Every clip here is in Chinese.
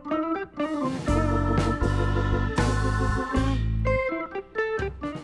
thank you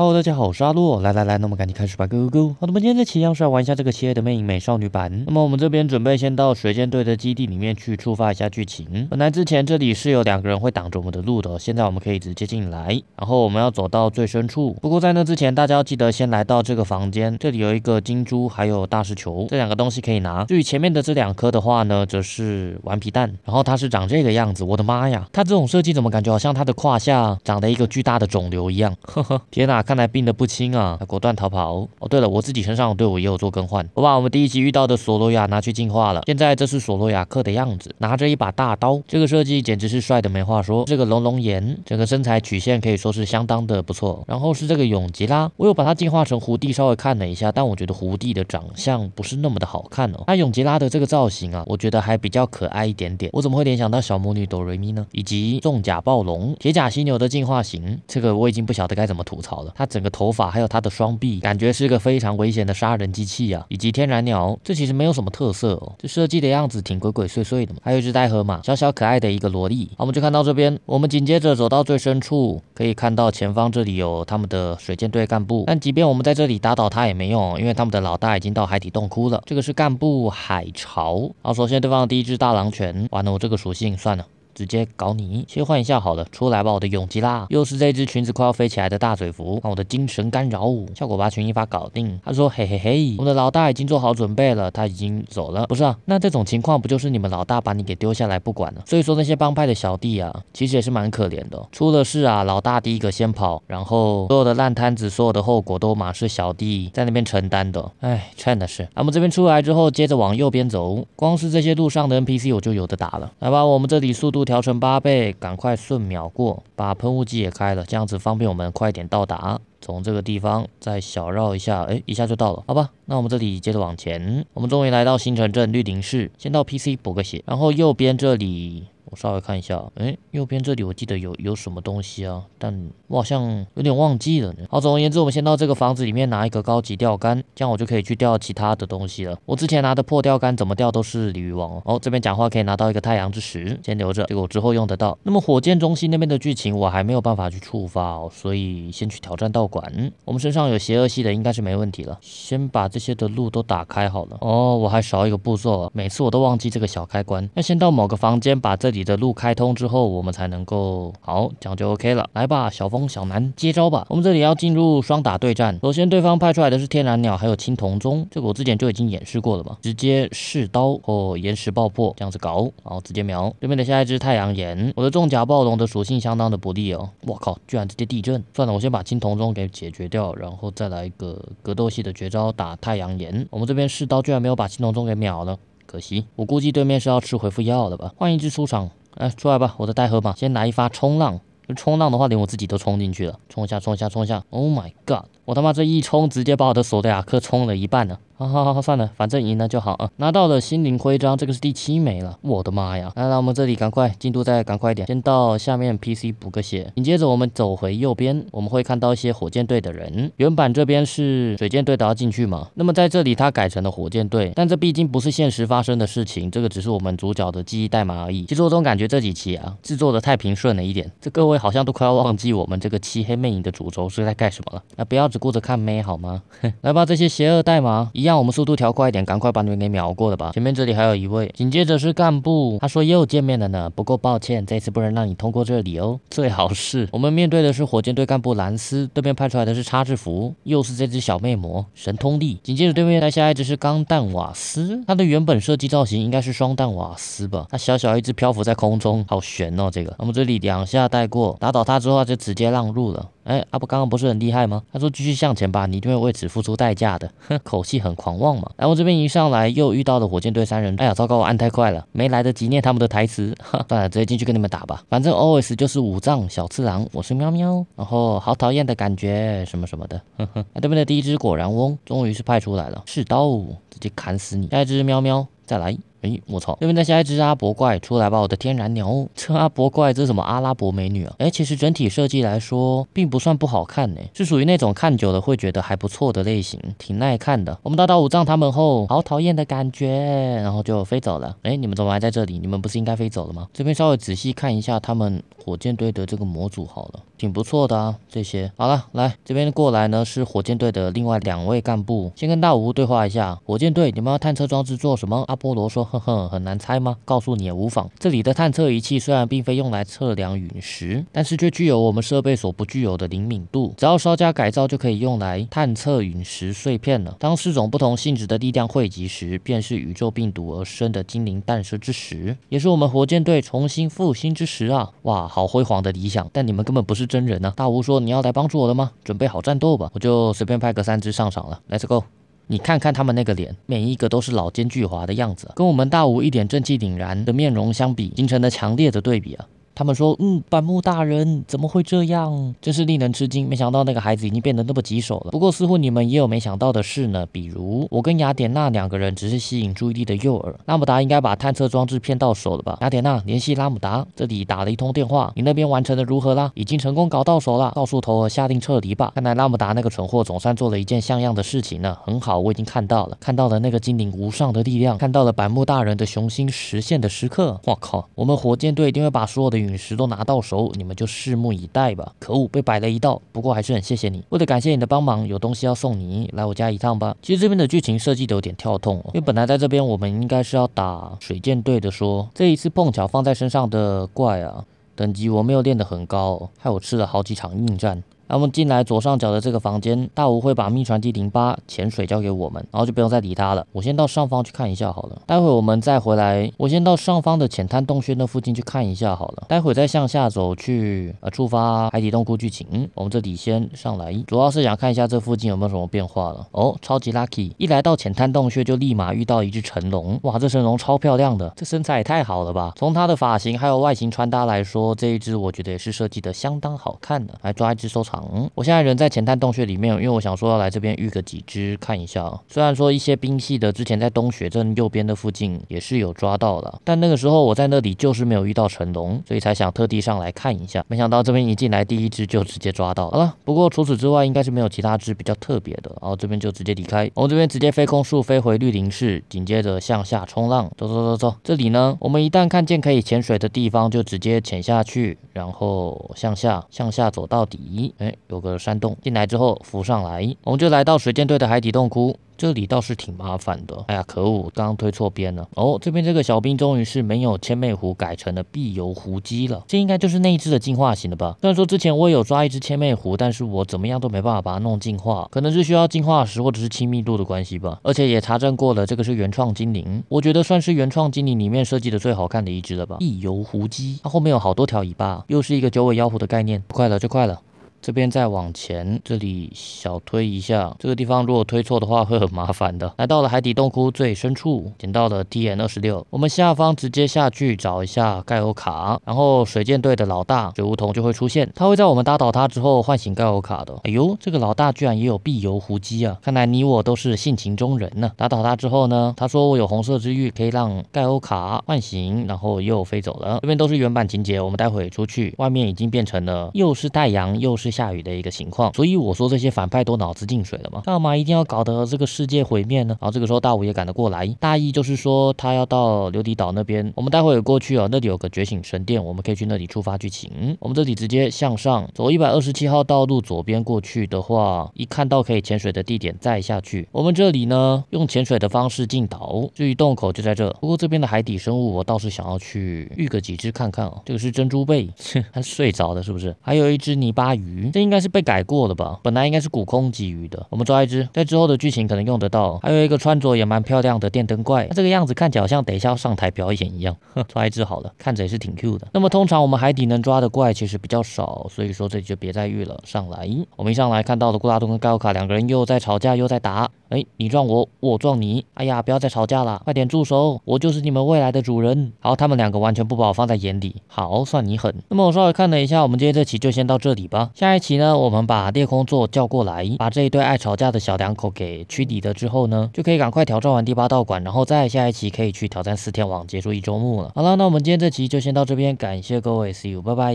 哈喽，大家好，我是阿洛。来来来，那么赶紧开始吧，g o Go！好的，今天这期要是来玩一下这个七夜的魅影美少女版。那么我们这边准备先到水箭队的基地里面去触发一下剧情。本来之前这里是有两个人会挡着我们的路的，现在我们可以直接进来。然后我们要走到最深处。不过在那之前，大家要记得先来到这个房间，这里有一个金珠，还有大师球这两个东西可以拿。至于前面的这两颗的话呢，则是顽皮蛋，然后它是长这个样子。我的妈呀，它这种设计怎么感觉好像它的胯下长了一个巨大的肿瘤一样？呵呵，天哪！看。看来病得不轻啊！他果断逃跑。哦，对了，我自己身上队伍也有做更换。我把我们第一集遇到的索罗亚拿去进化了，现在这是索罗亚克的样子，拿着一把大刀，这个设计简直是帅的没话说。这个龙龙岩，整个身材曲线可以说是相当的不错。然后是这个永吉拉，我又把它进化成胡弟，稍微看了一下，但我觉得胡弟的长相不是那么的好看哦。那永吉拉的这个造型啊，我觉得还比较可爱一点点。我怎么会联想到小魔女哆瑞咪呢？以及重甲暴龙、铁甲犀牛的进化型，这个我已经不晓得该怎么吐槽了。他整个头发还有他的双臂，感觉是个非常危险的杀人机器啊！以及天然鸟，这其实没有什么特色哦，这设计的样子挺鬼鬼祟祟的。还有一只呆河马，小小可爱的一个萝莉。好，我们就看到这边，我们紧接着走到最深处，可以看到前方这里有他们的水舰队干部，但即便我们在这里打倒他也没用，因为他们的老大已经到海底洞窟了。这个是干部海潮。好，首先对方第一只大狼犬，完了我这个属性算了。直接搞你，切换一下好了，出来吧我的勇气啦，又是这只裙子快要飞起来的大嘴蝠，看我的精神干扰舞，效果把群一发搞定。他说嘿嘿嘿，我们的老大已经做好准备了，他已经走了。不是啊，那这种情况不就是你们老大把你给丢下来不管了？所以说那些帮派的小弟啊，其实也是蛮可怜的，出了事啊，老大第一个先跑，然后所有的烂摊子，所有的后果都马是小弟在那边承担的。哎，真的是。那我们这边出来之后，接着往右边走，光是这些路上的 NPC 我就有的打了。来吧，我们这里速度。调成八倍，赶快瞬秒过，把喷雾剂也开了，这样子方便我们快点到达。从这个地方再小绕一下，哎，一下就到了，好吧？那我们这里接着往前，我们终于来到新城镇绿林市，先到 PC 补个血，然后右边这里。我稍微看一下，哎，右边这里我记得有有什么东西啊，但我好像有点忘记了。呢。好，总而言之，我们先到这个房子里面拿一个高级钓竿，这样我就可以去钓其他的东西了。我之前拿的破钓竿怎么钓都是鲤鱼王哦。哦，这边讲话可以拿到一个太阳之石，先留着，这个我之后用得到。那么火箭中心那边的剧情我还没有办法去触发哦，所以先去挑战道馆。我们身上有邪恶系的，应该是没问题了。先把这些的路都打开好了。哦，我还少一个步骤，每次我都忘记这个小开关，要先到某个房间把这里。你的路开通之后，我们才能够好这样就 OK 了。来吧，小风、小南接招吧。我们这里要进入双打对战。首先，对方派出来的是天然鸟，还有青铜钟，这个我之前就已经演示过了吧？直接试刀或岩石爆破这样子搞，然后直接秒对面的下一只太阳岩。我的重甲暴龙的属性相当的不利哦，我靠，居然直接地震！算了，我先把青铜钟给解决掉，然后再来一个格斗系的绝招打太阳岩。我们这边试刀居然没有把青铜钟给秒了。可惜，我估计对面是要吃回复药的吧？换一只出场，哎，出来吧，我的带河吧！先来一发冲浪，冲浪的话，连我自己都冲进去了，冲一下，冲一下，冲一下！Oh my god！我他妈这一冲，直接把我的索德雅克冲了一半呢！好好好，算了，反正赢了就好啊！拿到了心灵徽章，这个是第七枚了，我的妈呀！来，来，我们这里赶快进度再赶快一点，先到下面 PC 补个血。紧接着我们走回右边，我们会看到一些火箭队的人。原版这边是水箭队都要进去嘛？那么在这里他改成了火箭队，但这毕竟不是现实发生的事情，这个只是我们主角的记忆代码而已。其实我总感觉这几期啊，制作的太平顺了一点，这各位好像都快要忘记我们这个漆黑魅影的主轴是在干什么了。那不要只顾着看妹好吗？来吧，这些邪恶代码一样。那我们速度调快一点，赶快把你们给秒过了吧。前面这里还有一位，紧接着是干部，他说又见面了呢，不过抱歉，这次不能让你通过这里哦。最好是，我们面对的是火箭队干部兰斯，对面派出来的是叉制服，又是这只小魅魔，神通力。紧接着对面来下一只是钢弹瓦斯，它的原本设计造型应该是双弹瓦斯吧？它小小一只漂浮在空中，好悬哦这个。我们这里两下带过，打倒它之后就直接让路了。哎，阿布刚刚不是很厉害吗？他说继续向前吧，你一定会为此付出代价的。哼，口气很狂妄嘛。然后这边一上来又遇到了火箭队三人。哎呀，糟糕，我按太快了，没来得及念他们的台词。算了，直接进去跟你们打吧。反正 always 就是五藏小次郎，我是喵喵。然后好讨厌的感觉，什么什么的。啊，对面的第一只果然翁，终于是派出来了。是刀，直接砍死你。下一只喵喵。再来，哎，我操，这边再下一只阿伯怪出来吧，我的天然鸟这阿伯怪，这是什么阿拉伯美女啊？哎，其实整体设计来说，并不算不好看呢，是属于那种看久了会觉得还不错的类型，挺耐看的。我们打倒五藏他们后，好讨厌的感觉，然后就飞走了。哎，你们怎么还在这里？你们不是应该飞走了吗？这边稍微仔细看一下他们火箭队的这个模组，好了，挺不错的啊，这些。好了，来这边过来呢，是火箭队的另外两位干部，先跟大吴对话一下，火箭队，你们要探测装置做什么？阿波罗说：“呵呵，很难猜吗？告诉你也无妨。这里的探测仪器虽然并非用来测量陨石，但是却具有我们设备所不具有的灵敏度。只要稍加改造，就可以用来探测陨石碎片了。当四种不同性质的力量汇集时，便是宇宙病毒而生的精灵诞生之时，也是我们火箭队重新复兴之时啊！哇，好辉煌的理想！但你们根本不是真人呢。”大吴说：“你要来帮助我的吗？准备好战斗吧！我就随便派个三只上场了。Let's go。”你看看他们那个脸，每一个都是老奸巨猾的样子，跟我们大吴一点正气凛然的面容相比，形成了强烈的对比啊。他们说：“嗯，板木大人怎么会这样？真是令人吃惊！没想到那个孩子已经变得那么棘手了。不过，似乎你们也有没想到的事呢，比如我跟雅典娜两个人只是吸引注意力的诱饵。拉姆达应该把探测装置骗到手了吧？雅典娜，联系拉姆达。这里打了一通电话，你那边完成的如何啦？已经成功搞到手了，告诉头儿下令撤离吧。看来拉姆达那个蠢货总算做了一件像样的事情呢。很好，我已经看到了，看到了那个精灵无上的力量，看到了板木大人的雄心实现的时刻。我靠，我们火箭队一定会把所有的。”陨石都拿到手，你们就拭目以待吧。可恶，被摆了一道。不过还是很谢谢你。为了感谢你的帮忙，有东西要送你，来我家一趟吧。其实这边的剧情设计的有点跳痛哦，因为本来在这边我们应该是要打水箭队的，说这一次碰巧放在身上的怪啊，等级我没有练得很高，害我吃了好几场硬战。他们进来左上角的这个房间，大吴会把秘传机零八潜水交给我们，然后就不用再理他了。我先到上方去看一下好了，待会我们再回来。我先到上方的浅滩洞穴那附近去看一下好了，待会再向下走去，呃，触发海底洞窟剧情。我们这里先上来，主要是想看一下这附近有没有什么变化了。哦，超级 lucky，一来到浅滩洞穴就立马遇到一只成龙，哇，这成龙超漂亮的，这身材也太好了吧！从它的发型还有外形穿搭来说，这一只我觉得也是设计的相当好看的，来抓一只收藏。嗯，我现在人在浅滩洞穴里面，因为我想说要来这边遇个几只看一下虽然说一些冰系的之前在洞雪镇右边的附近也是有抓到了，但那个时候我在那里就是没有遇到成龙，所以才想特地上来看一下。没想到这边一进来第一只就直接抓到，好了。不过除此之外应该是没有其他只比较特别的，然后这边就直接离开。我们这边直接飞空速飞回绿林市，紧接着向下冲浪，走走走走。这里呢，我们一旦看见可以潜水的地方就直接潜下去，然后向下向下走到底，哎。有个山洞，进来之后浮上来，我们就来到水箭队的海底洞窟。这里倒是挺麻烦的。哎呀，可恶，刚推错边了。哦，这边这个小兵终于是没有千媚狐，改成了碧游狐姬了。这应该就是那一只的进化型了吧？虽然说之前我有抓一只千媚狐，但是我怎么样都没办法把它弄进化，可能是需要进化石或者是亲密度的关系吧。而且也查证过了，这个是原创精灵，我觉得算是原创精灵里面设计的最好看的一只了吧。碧游狐姬，它后面有好多条尾巴，又是一个九尾妖狐的概念。快了，就快了。这边再往前，这里小推一下。这个地方如果推错的话，会很麻烦的。来到了海底洞窟最深处，捡到了 T N 二十六。我们下方直接下去找一下盖欧卡，然后水舰队的老大水梧桐就会出现。他会在我们打倒他之后唤醒盖欧卡的。哎呦，这个老大居然也有碧游壶姬啊！看来你我都是性情中人呢。打倒他之后呢，他说我有红色之玉，可以让盖欧卡唤醒，然后又飞走了。这边都是原版情节，我们待会出去，外面已经变成了又是太阳又是。下雨的一个情况，所以我说这些反派都脑子进水了嘛？干嘛一定要搞得这个世界毁灭呢？然后这个时候大五也赶得过来，大意就是说他要到琉底岛那边，我们待会也过去哦，那里有个觉醒神殿，我们可以去那里触发剧情。我们这里直接向上走一百二十七号道路左边过去的话，一看到可以潜水的地点再下去。我们这里呢用潜水的方式进岛，至于洞口就在这。不过这边的海底生物我倒是想要去遇个几只看看哦。这个是珍珠贝，它睡着的是不是？还有一只泥巴鱼。这应该是被改过的吧，本来应该是古空鲫鱼的。我们抓一只，在之后的剧情可能用得到。还有一个穿着也蛮漂亮的电灯怪，它这个样子看，起来好像等一下要上台表演一样。抓一只好了，看着也是挺 Q 的。那么通常我们海底能抓的怪其实比较少，所以说这里就别再遇了。上来，我们一上来看到了顾大东跟高卡两个人又在吵架又在打。哎，你撞我，我撞你。哎呀，不要再吵架了，快点住手！我就是你们未来的主人。好，他们两个完全不把我放在眼里。好，算你狠。那么我稍微看了一下，我们今天这期就先到这里吧。下一期呢，我们把猎空座叫过来，把这一对爱吵架的小两口给驱离了之后呢，就可以赶快挑战完第八道馆，然后再下一期可以去挑战四天王，结束一周目了。好了，那我们今天这期就先到这边，感谢各位 s e e you，拜拜。